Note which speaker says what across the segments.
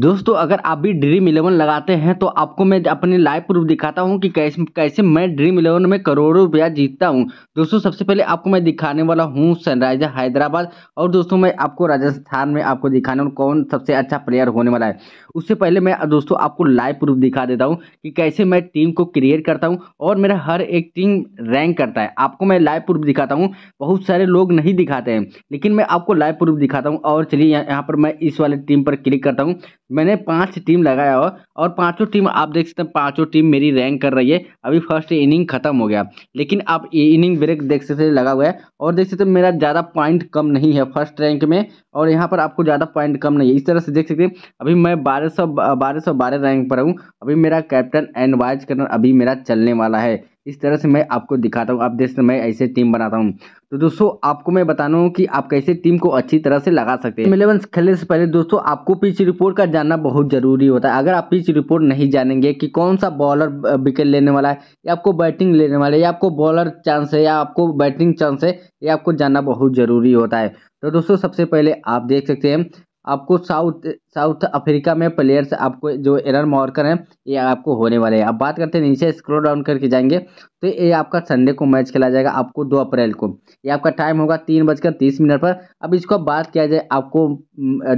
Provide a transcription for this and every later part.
Speaker 1: दोस्तों अगर आप भी ड्रीम इलेवन लगाते हैं तो आपको मैं अपने लाइव प्रूफ दिखाता हूं कि कैसे कैसे मैं ड्रीम इलेवन में करोड़ों रुपया जीतता हूं दोस्तों सबसे पहले आपको मैं दिखाने वाला हूं सनराइजर हैदराबाद और दोस्तों मैं आपको राजस्थान में आपको दिखाने वाला कौन सबसे अच्छा प्लेयर होने वाला है उससे पहले मैं दोस्तों आपको लाइव प्रूफ दिखा देता हूँ कि कैसे मैं टीम को क्रिएट करता हूँ और मेरा हर एक टीम रैंक करता है आपको मैं लाइव प्रूफ दिखाता हूँ बहुत सारे लोग नहीं दिखाते हैं लेकिन मैं आपको लाइव प्रूफ दिखाता हूँ और चलिए यहाँ पर मैं इस वाले टीम पर क्लिक करता हूँ मैंने पाँच टीम लगाया हो और पाँचों टीम आप देख सकते हैं पाँचों टीम मेरी रैंक कर रही है अभी फर्स्ट इनिंग खत्म हो गया लेकिन आप इनिंग ब्रेक देख सकते हैं लगा हुआ है और देख सकते हैं मेरा ज़्यादा पॉइंट कम नहीं है फर्स्ट रैंक में और यहाँ पर आपको ज़्यादा पॉइंट कम नहीं है इस तरह से देख सकते हैं अभी मैं बारह सौ बारह सौ बारह रैंक पर हूँ अभी मेरा कैप्टन एंड वाइज कर्नर अभी मेरा चलने वाला है इस तरह से मैं आपको दिखाता हूँ आप देख मैं ऐसे टीम बनाता हूँ तो दोस्तों आपको मैं बताना हूँ कि आप कैसे टीम को अच्छी तरह से लगा सकते हैं इलेवन खेलने से पहले दोस्तों आपको पिच रिपोर्ट का जानना बहुत ज़रूरी होता है अगर आप पिच रिपोर्ट नहीं जानेंगे कि कौन सा बॉलर विकेट लेने वाला है या आपको बैटिंग लेने वाला है या आपको बॉलर चांस है या आपको बैटिंग चांस है ये आपको जानना बहुत ज़रूरी होता है तो दोस्तों सबसे पहले आप देख सकते हैं आपको साउथ साउथ अफ्रीका में प्लेयर्स आपको जो एरन मॉर्कर हैं ये आपको होने वाले हैं अब बात करते हैं नीचे स्क्रोल डाउन करके जाएंगे तो ये आपका संडे को मैच खेला जाएगा आपको दो अप्रैल को ये आपका टाइम होगा तीन बजकर तीस मिनट पर अब इसको बात किया जाए आपको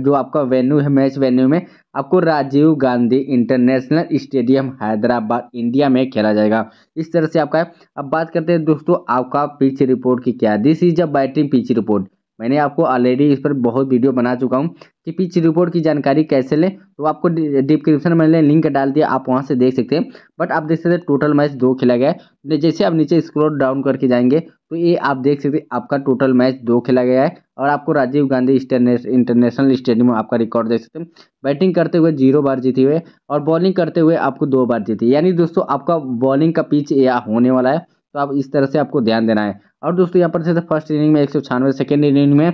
Speaker 1: जो आपका वेन्यू है मैच वेन्यू में आपको Rajiv Gandhi international stadium Hyderabad India में खेला जाएगा इस तरह से आपका है अब बात करते हैं दोस्तों आपका पिच रिपोर्ट की क्या है this is a batting pitch report मैंने आपको ऑलरेडी इस पर बहुत वीडियो बना चुका हूँ कि पिच रिपोर्ट की जानकारी कैसे लें तो आपको डिस्क्रिप्शन में मैंने लिंक डाल दिया आप वहाँ से देख सकते हैं बट आप देख सकते हैं टोटल मैच दो खेला गया है जैसे आप नीचे स्क्रोल डाउन करके जाएंगे तो ये आप देख सकते हैं आपका टोटल मैच दो खेला गया है और आपको राजीव गांधी इंटरनेशनल स्टेडियम में आपका रिकॉर्ड देख सकते हैं बैटिंग करते हुए जीरो बार जीती हुए और बॉलिंग करते हुए आपको दो बार जीती यानी दोस्तों आपका बॉलिंग का पिच यह होने वाला है तो आप इस तरह से आपको ध्यान देना है और दोस्तों यहाँ पर जैसे फर्स्ट इनिंग में एक सौ छियानवे सेकेंड इनिंग में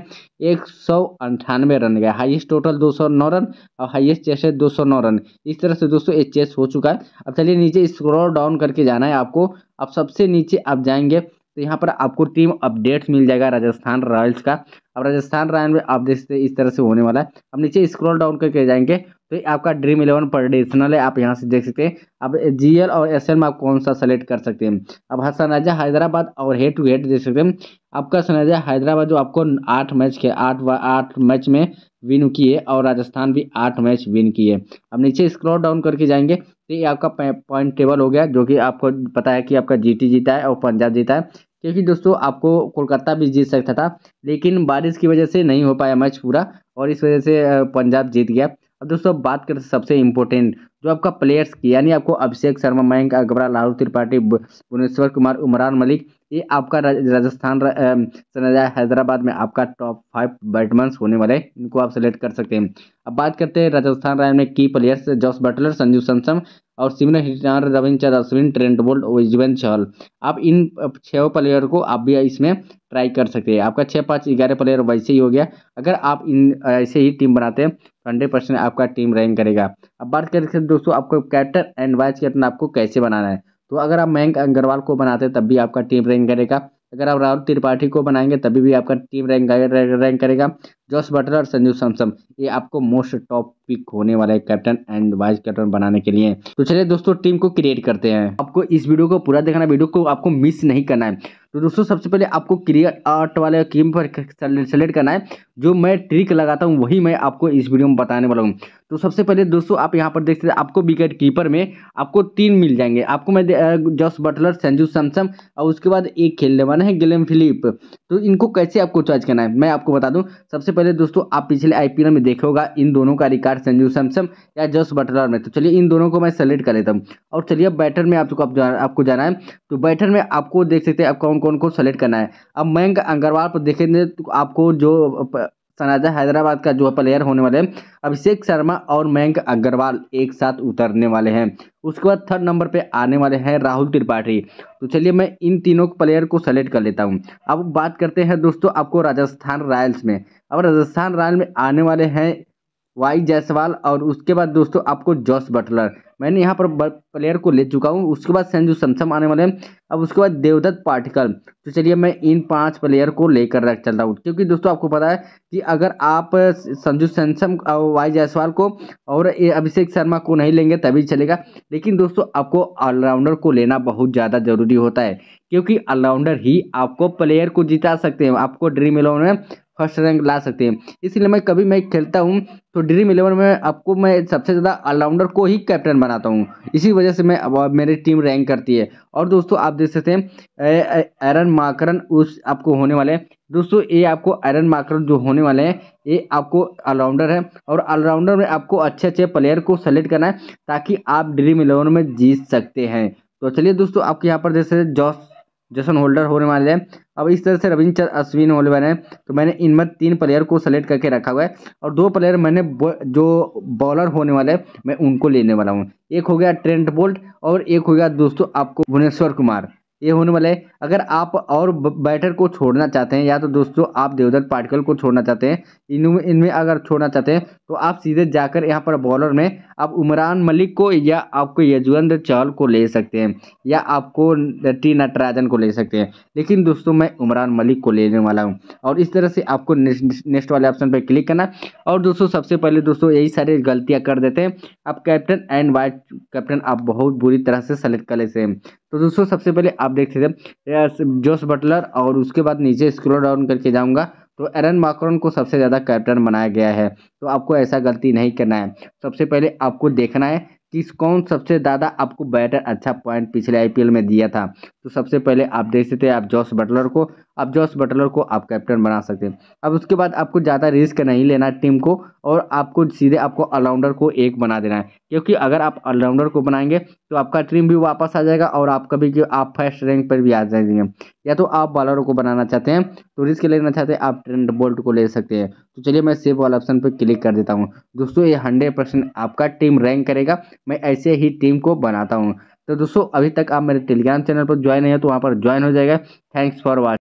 Speaker 1: एक सौ अंठानवे रन गया हाईएस्ट टोटल दो सौ नौ रन और हाईएस्ट चेस है दो सौ नौ रन इस तरह से दोस्तों ये चेस हो चुका है अब चलिए नीचे स्क्रॉल डाउन करके जाना है आपको अब सबसे नीचे आप जाएंगे तो यहाँ पर आपको टीम अपडेट्स मिल जाएगा राजस्थान रॉयल्स का अब राजस्थान रॉयल में आप देखते इस तरह से होने वाला है अब नीचे स्क्रॉल डाउन करके जाएंगे तो ये आपका ड्रीम इलेवन पर एडिशनल है आप यहाँ से देख सकते हैं अब जी और एस में आप कौन सा सेलेक्ट कर सकते हैं अब सनराइजर हैदराबाद और हेड टू हेड देख सकते हैं आपका सनराइजर हैदराबाद जो आपको आठ मैच के आठ आठ मैच में विन किए और राजस्थान भी आठ मैच विन किए अब नीचे स्क्रॉल डाउन करके जाएंगे तो ये आपका पॉइंट टेबल हो गया जो कि आपको पता है कि आपका जी जीता है और पंजाब जीता है क्योंकि दोस्तों आपको कोलकाता भी जीत सकता था लेकिन बारिश की वजह से नहीं हो पाया मैच पूरा और इस वजह से पंजाब जीत गया अब दोस्तों बात करते हैं सबसे इंपॉर्टेंट जो आपका प्लेयर्स की यानी आपको अभिषेक शर्मा मयंक अग्रवाल लालू त्रिपाठी भुवनेश्वर कुमार उमरान मलिक ये आपका राजस्थान सनराइजर हैदराबाद में आपका टॉप फाइव बैट्समैन होने वाले इनको आप सेलेक्ट कर सकते हैं अब बात करते हैं राजस्थान रॉयल में की players Jos Buttler Sanju Samson और सिमरन रविन रविंचर अश्विन ट्रेंट बोल्ट उज्जवल चहल आप इन छः प्लेयर को आप भी इसमें ट्राई कर सकते हैं आपका छः पाँच ग्यारह प्लेयर वैसे ही हो गया अगर आप इन ऐसे ही टीम बनाते हैं हंड्रेड परसेंट आपका टीम रैंक करेगा अब बात करते दोस्तों आपको कैप्टन एंड वाइस कैप्टन आपको कैसे बनाना है तो अगर आप मयंक अग्रवाल को बनाते तब भी आपका टीम रैंक करेगा अगर आप राहुल त्रिपाठी को बनाएंगे तभी भी आपका टीम रैंक रैंक करेगा जॉस बटलर और संजू सैमसम ये आपको मोस्ट टॉप पिक होने वाला है कैप्टन एंड वाइस कैप्टन बनाने के लिए तो चलिए दोस्तों टीम को क्रिएट करते हैं आपको इस वीडियो को पूरा देखना वीडियो को आपको मिस नहीं करना है तो दोस्तों सबसे पहले आपको क्रिएट आर्ट वाले टीम पर सेलेक्ट करना है जो मैं ट्रिक लगाता हूँ वही मैं आपको इस वीडियो में बताने वाला हूँ तो सबसे पहले दोस्तों आप यहाँ पर देख सकते हैं आपको विकेट कीपर में आपको तीन मिल जाएंगे आपको मैं जॉस बटलर संजू सैमसम और उसके बाद एक खेलने वाला है गिलेम फिलिप तो इनको कैसे आपको चॉइस करना है मैं आपको बता दूँ सबसे पहले दोस्तों आप पिछले आई में देखे होगा इन दोनों का रिकॉर्ड संजू सैमसम या जॉस बटलर में तो चलिए इन दोनों को मैं सेलेक्ट कर लेता हूँ और चलिए बैटर में आपको आपको जाना है तो बैटर में आपको देख सकते हैं आप कौन कौन को सेलेक्ट करना है अब मयंक अग्रवाल पर देखेंगे तो आपको जो सनराइजर हैदराबाद का जो प्लेयर होने वाले अभिषेक शर्मा और मयंक अग्रवाल एक साथ उतरने वाले हैं उसके बाद थर्ड नंबर पे आने वाले हैं राहुल त्रिपाठी तो चलिए मैं इन तीनों प्लेयर को सेलेक्ट कर लेता हूँ अब बात करते हैं दोस्तों आपको राजस्थान रॉयल्स में अब राजस्थान रॉयल में आने वाले हैं वाई जायसवाल और उसके बाद दोस्तों आपको जॉस बटलर मैंने यहाँ पर प्लेयर को ले चुका हूँ उसके बाद संजू सैमसम आने वाले हैं अब उसके बाद देवदत्त पार्टिकल तो चलिए मैं इन पांच प्लेयर को लेकर रख चलता हूँ क्योंकि दोस्तों आपको पता है कि अगर आप संजू सैमसम और वाई जायसवाल को और अभिषेक शर्मा को नहीं लेंगे तभी चलेगा लेकिन दोस्तों आपको ऑलराउंडर को लेना बहुत ज़्यादा ज़रूरी होता है क्योंकि ऑलराउंडर ही आपको प्लेयर को जिता सकते हैं आपको ड्रीम इलेवन में फर्स्ट रैंक ला सकते हैं इसलिए मैं कभी मैं खेलता हूँ तो ड्रीम इलेवन में आपको मैं सबसे ज़्यादा ऑलराउंडर को ही कैप्टन बनाता हूँ इसी वजह से मैं मेरी टीम रैंक करती है और दोस्तों आप देख सकते हैं आयरन माकरन उस आपको होने वाले दोस्तों ये आपको आयरन माकरन जो होने वाले हैं ये आपको ऑलराउंडर है और ऑलराउंडर में आपको अच्छे अच्छे प्लेयर को सेलेक्ट करना है ताकि आप ड्रीम इलेवन में जीत सकते हैं तो चलिए दोस्तों आपके यहाँ पर जैसे जॉस जसन होल्डर होने वाले हैं अब इस तरह से रविंद्र अश्विन होने वाले हैं तो मैंने इनमें तीन प्लेयर को सेलेक्ट करके रखा हुआ है और दो प्लेयर मैंने जो बॉलर होने वाले हैं मैं उनको लेने वाला हूँ एक हो गया ट्रेंट बोल्ट और एक हो गया दोस्तों आपको भुवनेश्वर कुमार ये होने वाला है अगर आप और बैटर को छोड़ना चाहते हैं या तो दोस्तों आप देवदत्त पार्टिकल को छोड़ना चाहते हैं इनमें इनमें अगर छोड़ना चाहते हैं तो आप सीधे जाकर यहाँ पर बॉलर में आप उमरान मलिक को या आपको यजवंत चहल को ले सकते हैं या आपको टी नटराजन को ले सकते हैं लेकिन दोस्तों मैं उमरान मलिक को लेने वाला हूँ और इस तरह से आपको नेक्स्ट वाले ऑप्शन पर क्लिक करना और दोस्तों सबसे पहले दोस्तों यही सारी गलतियाँ कर देते हैं आप कैप्टन एंड वाइस कैप्टन आप बहुत बुरी तरह से सेलेक्ट कर लेते हैं तो दोस्तों सबसे पहले आप देख सकते हैं जोस बटलर और उसके बाद नीचे स्क्रोल डाउन करके जाऊँगा तो एरन माक्रॉन को सबसे ज़्यादा कैप्टन बनाया गया है तो आपको ऐसा गलती नहीं करना है सबसे पहले आपको देखना है कि कौन सबसे ज़्यादा आपको बैटर अच्छा पॉइंट पिछले आईपीएल में दिया था तो सबसे पहले आप देख सकते हैं आप जॉस बटलर को आप जॉस बटलर को आप कैप्टन बना सकते हैं अब उसके बाद आपको ज़्यादा रिस्क नहीं लेना है टीम को और आपको सीधे आपको ऑलराउंडर को एक बना देना है क्योंकि अगर आप ऑलराउंडर को बनाएंगे तो आपका टीम भी वापस आ जाएगा और आप कभी कि आप फर्स्ट रैंक पर भी आ जाएंगे या तो आप बॉलरों को बनाना चाहते हैं तो रिस्क लेना चाहते हैं आप ट्रेंड बोल्ट को ले सकते हैं तो चलिए मैं सेव वाला ऑप्शन पर क्लिक कर देता हूँ दोस्तों ये हंड्रेड परसेंट आपका टीम रैंक करेगा मैं ऐसे ही टीम को बनाता हूँ तो दोस्तों अभी तक आप मेरे टेलीग्राम चैनल पर ज्वाइन नहीं है तो वहाँ पर ज्वाइन हो जाएगा थैंक्स फॉर वॉचिंग